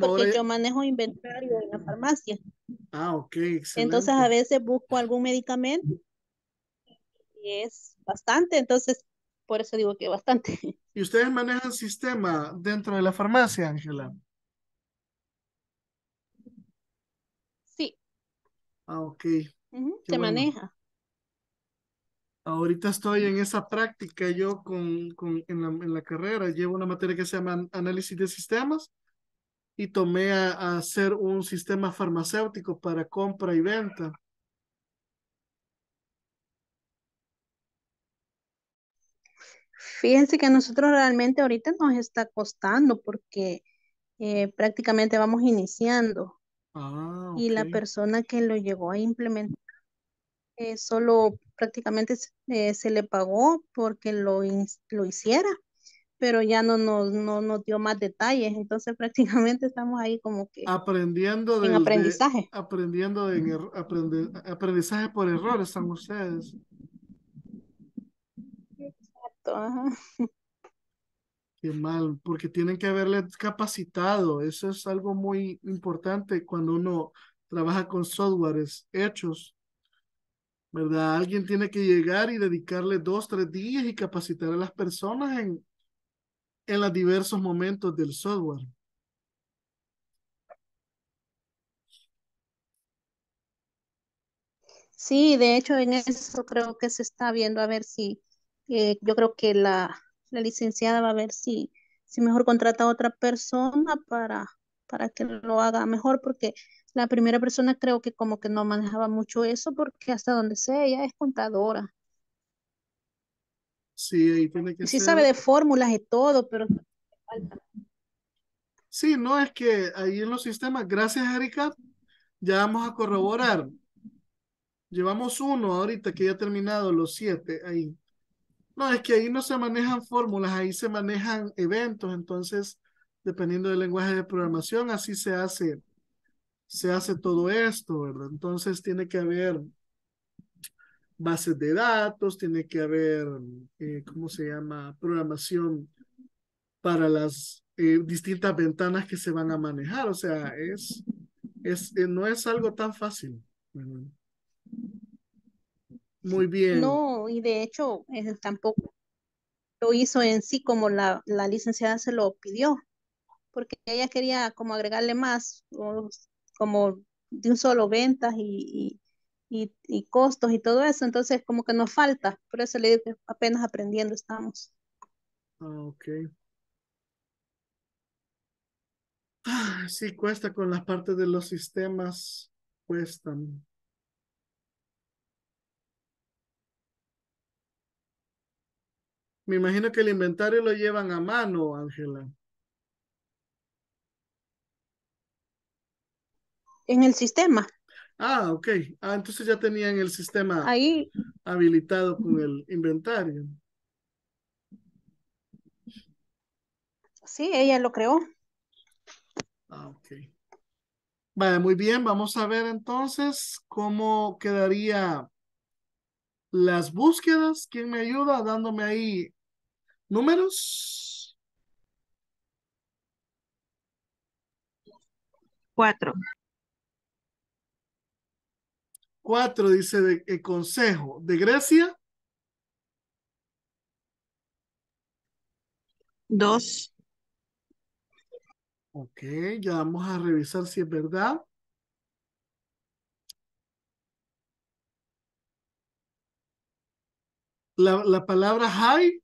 Porque yo manejo inventario en la farmacia. Ah, ok, excelente. Entonces a veces busco algún medicamento y es bastante, entonces por eso digo que bastante. (laughs) ¿Y ustedes manejan sistema dentro de la farmacia, Ángela? Sí. Ah, ok. se maneja. Ahorita estoy en esa práctica yo con, con en, la, en, la, carrera. Llevo una materia que se llama análisis de sistemas y tomé a, hacer un sistema farmacéutico para compra y venta. Fíjense que a nosotros realmente ahorita nos está costando porque eh, prácticamente vamos iniciando. Ah, y la persona que lo llegó a implementar eh, solo prácticamente eh, se le pagó porque lo, lo hiciera, pero ya no nos, no dio más detalles, entonces (laughs) prácticamente estamos ahí como que aprendiendo aprendizaje. aprendiendo de aprendizaje por errores están ustedes. Exacto, ajá. (laughs) Qué mal, porque tienen que haberle capacitado. Eso es algo muy importante cuando uno trabaja con softwares hechos ¿verdad? Alguien tiene que llegar y dedicarle dos, tres días y capacitar a las personas en, en los diversos momentos del software. Sí, de hecho en eso creo que se está viendo a ver si, eh, yo creo que la, la, licenciada va a ver si, si mejor contrata a otra persona para, para que lo haga mejor, porque la primera persona creo que como que no manejaba mucho eso porque hasta donde sé, ella es contadora. Sí, ahí tiene que sí sabe de fórmulas y todo, pero Sí, no, es que ahí en los sistemas, gracias Erika, ya vamos a corroborar. Llevamos uno ahorita que ya ha terminado los siete ahí. No, es que ahí no se manejan fórmulas, ahí se manejan eventos, entonces, dependiendo del lenguaje de programación, así se hace se hace todo esto, ¿verdad? Entonces tiene que haber bases de datos, tiene que haber, eh, ¿cómo se llama? Programación para las eh, distintas ventanas que se van a manejar. O sea, es, es, eh, no es algo tan fácil. Muy bien. No, y de hecho, tampoco lo hizo en sí como la, la licenciada se lo pidió, porque ella quería como agregarle más, como de un solo ventas y, costos y todo eso, entonces como que nos falta, por eso le digo que apenas aprendiendo estamos. Ah, ok. Ah, sí, cuesta con las partes de los sistemas, cuestan. Me imagino que el inventario lo llevan a mano, Ángela. en el sistema. Ah, ok. Ah, entonces ya tenían el sistema Ahí... habilitado con el inventario. Sí, ella lo creó. Ah, ok. Vale, muy bien. Vamos a ver entonces cómo quedaría las búsquedas. ¿Quién me ayuda dándome ahí números? Cuatro. Cuatro, dice de, el consejo de Grecia. Dos. Ok, ya vamos a revisar si es verdad. La, palabra high.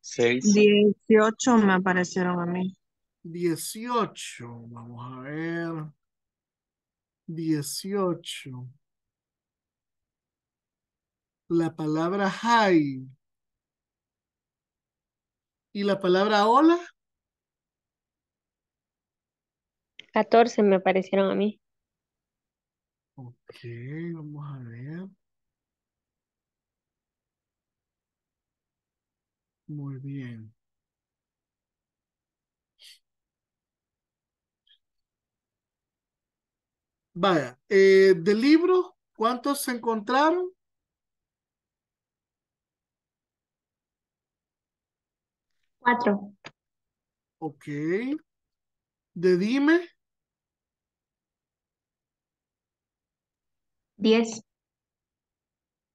seis me aparecieron a mí. Dieciocho, vamos a ver. Dieciocho La palabra hi ¿Y la palabra hola? Catorce me aparecieron a mí. Ok, vamos a ver. Muy bien. Vaya, eh, de libro, ¿cuántos se encontraron? Cuatro. Ok. ¿De dime? Diez.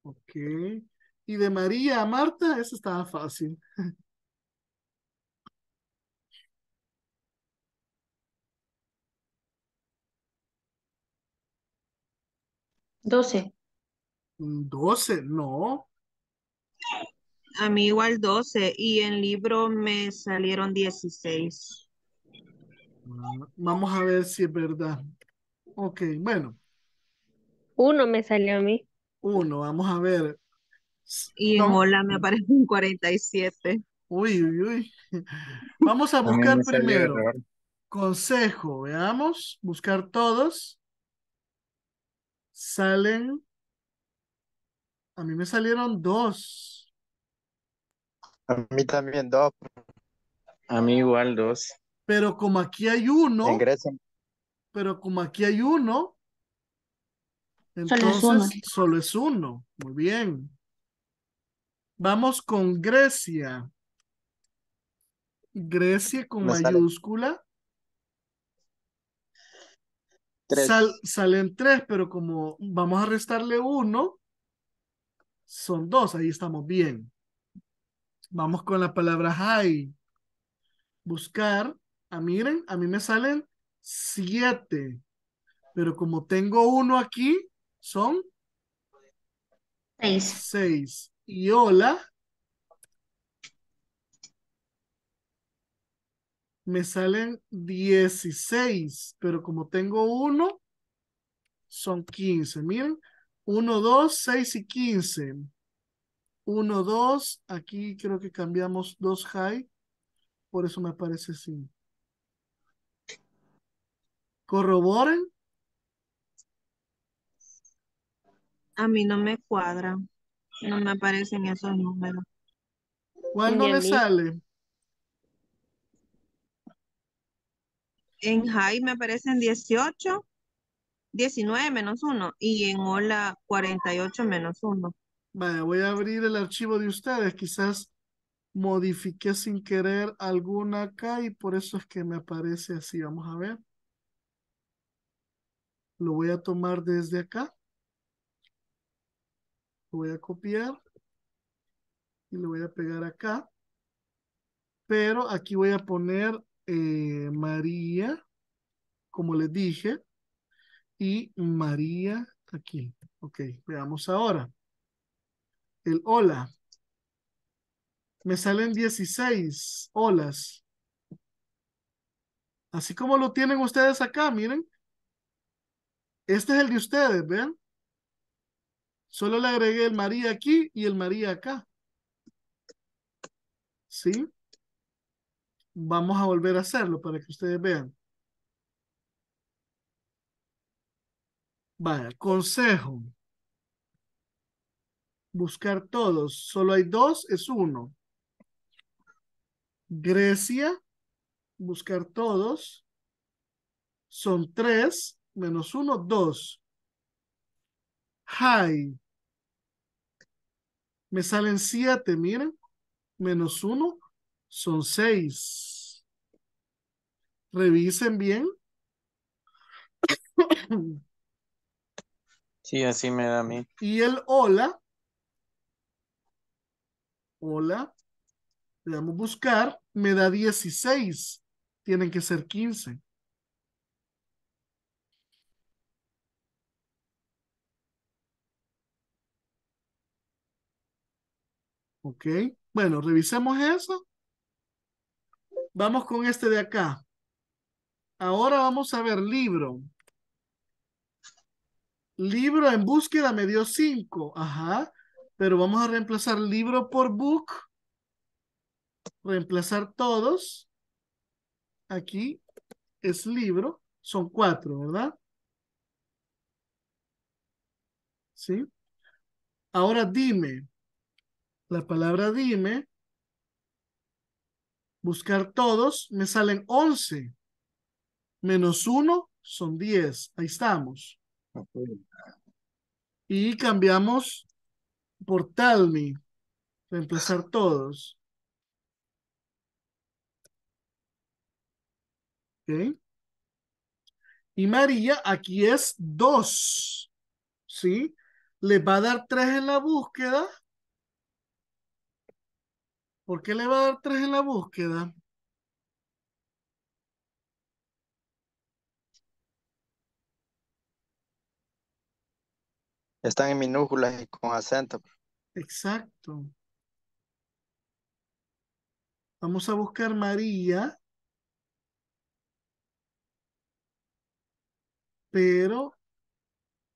Ok. ¿Y de María a Marta? Eso estaba fácil. (laughs) 12. 12, no. A mí igual 12 y en libro me salieron 16. Ah, vamos a ver si es verdad. Ok, bueno. Uno me salió a mí. Uno, vamos a ver. Y en hola me aparece un 47. Uy, uy, uy. Vamos a buscar primero. Consejo, veamos, buscar todos salen, a mí me salieron dos. A mí también dos. A mí igual dos. Pero como aquí hay uno, pero como aquí hay uno, entonces solo es, uno. Muy bien. Vamos con Grecia. Grecia con mayúscula salen tres, pero como vamos a restarle uno, son dos, ahí estamos bien. Vamos con la palabra hay. Buscar. a ah, miren, a mí me salen siete. Pero como tengo uno aquí, son seis. seis. Y hola, me salen 16, pero como tengo 1 son 15. Miren, 1, 2, 6 y 15. 1, 2, aquí creo que cambiamos 2 high, por eso me parece así. ¿Corroboren? A mí no me cuadra, no me aparecen esos números. ¿Cuál no le sale? En high me aparecen 18, 19 menos 1 y en hola 48 menos 1. voy a abrir el archivo de ustedes. Quizás modifiqué sin querer alguna acá y por eso es que me aparece así. Vamos a ver. Lo voy a tomar desde acá. Lo voy a copiar y lo voy a pegar acá. Pero aquí voy a poner eh, María, como les dije, y María aquí. Ok, veamos ahora. El hola. Me salen 16 olas. Así como lo tienen ustedes acá, miren. Este es el de ustedes, vean Solo le agregué el María aquí y el María acá. ¿Sí? Vamos a volver a hacerlo para que ustedes vean. Vaya, consejo. Buscar todos. Solo hay dos, es uno. Grecia, buscar todos. Son tres, menos uno, dos. hay Me salen siete, miren. Menos uno, son seis. Revisen bien. (coughs) Sí, así me da a mí. Y el hola. Hola. Le damos buscar. Me da dieciséis Tienen que ser quince Ok. Bueno, revisemos eso. Vamos con este de acá. Ahora vamos a ver libro. Libro en búsqueda me dio cinco. Ajá. Pero vamos a reemplazar libro por book. Reemplazar todos. Aquí es libro. Son cuatro, ¿verdad? ¿Sí? Ahora dime. La palabra dime buscar todos, me salen 11. Menos 1 son 10. Ahí estamos. Y cambiamos por Talmi. Reemplazar todos. ¿Ok? Y María aquí es 2. ¿Sí? Le va a dar 3 en la búsqueda ¿Por qué le va a dar tres en la búsqueda? Están en minúsculas y con acento. Exacto. Vamos a buscar María. Pero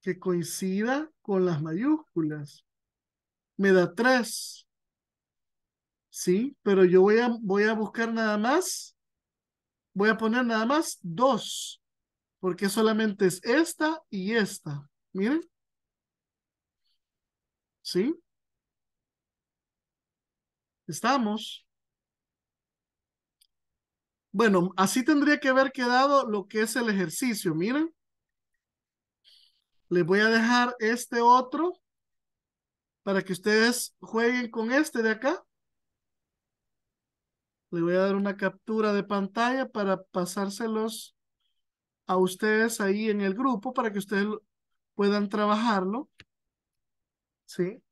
que coincida con las mayúsculas. Me da tres. ¿sí? Pero yo voy a, voy a buscar nada más, voy a poner nada más dos, porque solamente es esta y esta, miren. ¿Sí? Estamos. Bueno, así tendría que haber quedado lo que es el ejercicio, miren. Les voy a dejar este otro para que ustedes jueguen con este de acá. Le voy a dar una captura de pantalla para pasárselos a ustedes ahí en el grupo para que ustedes puedan trabajarlo. ¿Sí?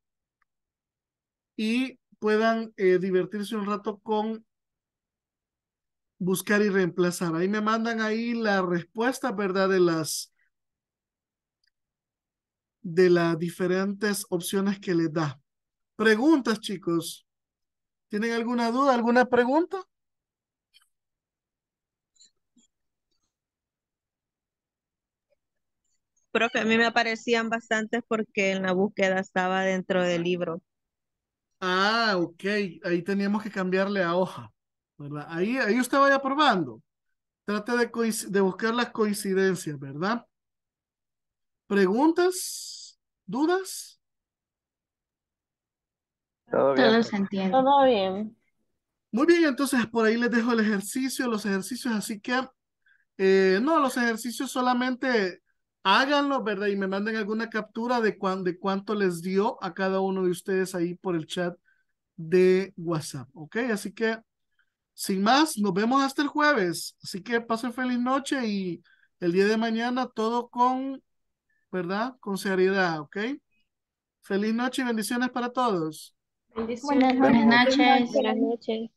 Y puedan eh, divertirse un rato con buscar y reemplazar. Ahí me mandan ahí la respuesta, ¿verdad? De las de las diferentes opciones que les da. Preguntas, chicos. ¿Tienen alguna duda, alguna pregunta? Profe, a mí me aparecían bastantes porque en la búsqueda estaba dentro del libro. Ah, ok. Ahí teníamos que cambiarle a hoja. ¿verdad? Ahí, ahí usted vaya probando. Trate de, de buscar las coincidencias, ¿verdad? ¿Preguntas? ¿Dudas? Pues. Todo bien. Muy bien, entonces por ahí les dejo el ejercicio, los ejercicios, así que eh, no, los ejercicios solamente háganlo, ¿verdad? Y me manden alguna captura de, de cuánto les dio a cada uno de ustedes ahí por el chat de WhatsApp, ¿ok? Así que, sin más, nos vemos hasta el jueves. Así que pasen feliz noche y el día de mañana todo con, ¿verdad? Con seriedad, ¿ok? Feliz noche y bendiciones para todos. Buenas noches.